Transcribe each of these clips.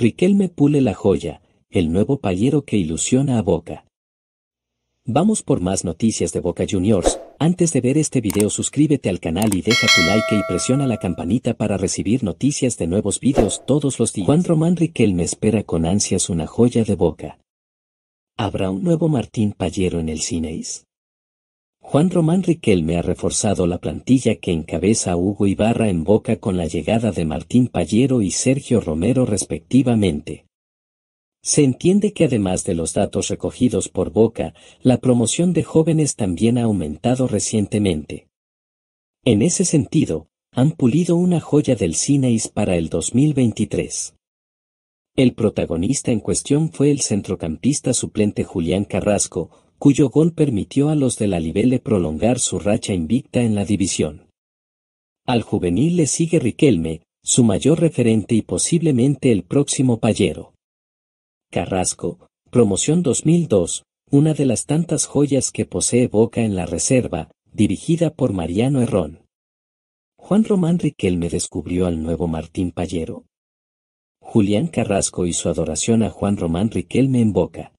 Riquelme pule la joya, el nuevo payero que ilusiona a Boca. Vamos por más noticias de Boca Juniors, antes de ver este video suscríbete al canal y deja tu like y presiona la campanita para recibir noticias de nuevos videos todos los días. Juan Román Riquelme espera con ansias una joya de Boca. ¿Habrá un nuevo Martín Payero en el Cineis? Juan Román Riquelme ha reforzado la plantilla que encabeza Hugo Ibarra en Boca con la llegada de Martín Pallero y Sergio Romero respectivamente. Se entiende que además de los datos recogidos por Boca, la promoción de jóvenes también ha aumentado recientemente. En ese sentido, han pulido una joya del Cineis para el 2023. El protagonista en cuestión fue el centrocampista suplente Julián Carrasco, cuyo gol permitió a los de la Libele prolongar su racha invicta en la división. Al juvenil le sigue Riquelme, su mayor referente y posiblemente el próximo payero. Carrasco, promoción 2002, una de las tantas joyas que posee Boca en la reserva, dirigida por Mariano Herrón. Juan Román Riquelme descubrió al nuevo Martín Payero. Julián Carrasco y su adoración a Juan Román Riquelme en Boca.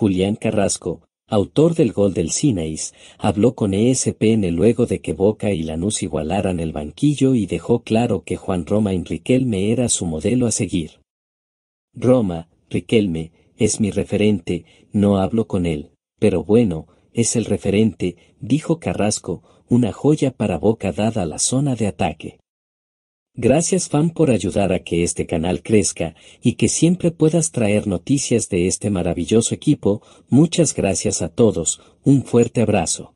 Julián Carrasco, autor del gol del Cineis, habló con ESPN luego de que Boca y Lanús igualaran el banquillo y dejó claro que Juan Roma en Riquelme era su modelo a seguir. Roma, Riquelme, es mi referente, no hablo con él, pero bueno, es el referente, dijo Carrasco, una joya para Boca dada la zona de ataque. Gracias Fan por ayudar a que este canal crezca y que siempre puedas traer noticias de este maravilloso equipo. Muchas gracias a todos, un fuerte abrazo.